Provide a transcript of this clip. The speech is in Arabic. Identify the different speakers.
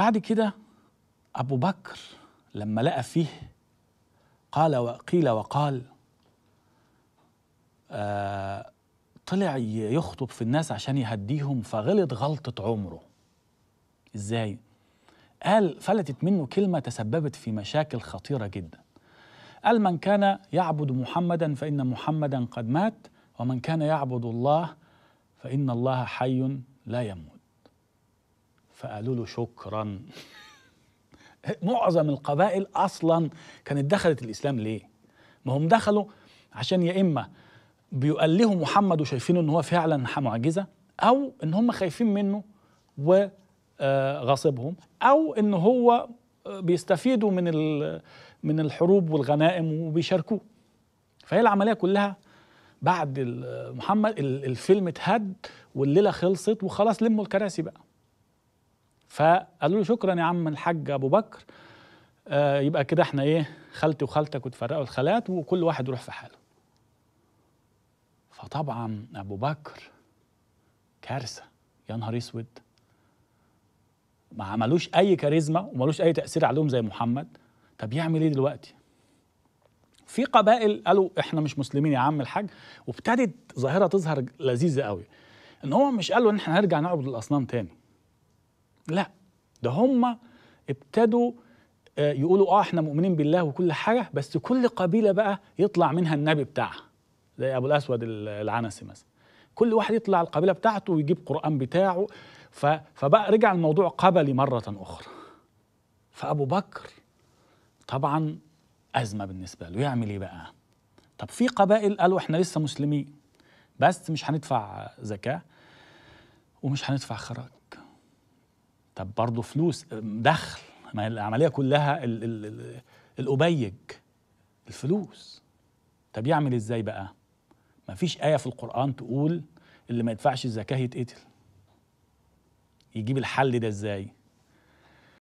Speaker 1: بعد كده أبو بكر لما لقى فيه قال وقيل وقال آه طلع يخطب في الناس عشان يهديهم فغلط غلطة عمره إزاي؟ قال فلتت منه كلمة تسببت في مشاكل خطيرة جدا قال من كان يعبد محمدا فإن محمدا قد مات ومن كان يعبد الله فإن الله حي لا يموت فقالوا له شكرا معظم القبائل اصلا كانت دخلت الاسلام ليه ما هم دخلوا عشان يا اما بيؤلهوا محمد وشايفينه ان هو فعلا معجزه او ان هم خايفين منه وغاصبهم او ان هو بيستفيدوا من من الحروب والغنائم وبيشاركوه فهي العمليه كلها بعد محمد الفيلم اتهد والليله خلصت وخلاص لموا الكراسي بقى فقالوا له شكرا يا عم الحاج ابو بكر آه يبقى كده احنا ايه خالتي وخالتك وتفرقوا الخالات وكل واحد يروح في حاله فطبعا ابو بكر كارثه يا نهار اسود ما عملوش اي كاريزما وملوش اي تاثير عليهم زي محمد طب يعمل ايه دلوقتي في قبائل قالوا احنا مش مسلمين يا عم الحاج وابتدت ظاهره تظهر لذيذه قوي ان هو مش قالوا ان احنا هنرجع نعبد الاصنام تاني لا ده هم ابتدوا آه، يقولوا اه احنا مؤمنين بالله وكل حاجه بس كل قبيله بقى يطلع منها النبي بتاعها زي ابو الاسود العنسي مثلا كل واحد يطلع القبيله بتاعته ويجيب قران بتاعه فبقى رجع الموضوع قبلي مره اخرى فابو بكر طبعا ازمه بالنسبه له يعمل ايه بقى طب في قبائل قالوا احنا لسه مسلمين بس مش هندفع زكاه ومش هندفع خراج طب برضه فلوس دخل ما العمليه كلها الـ الـ الأبيج الفلوس طب يعمل ازاي بقى مفيش آية في القرآن تقول اللي ما يدفعش الزكاة يتقتل يجيب الحل ده ازاي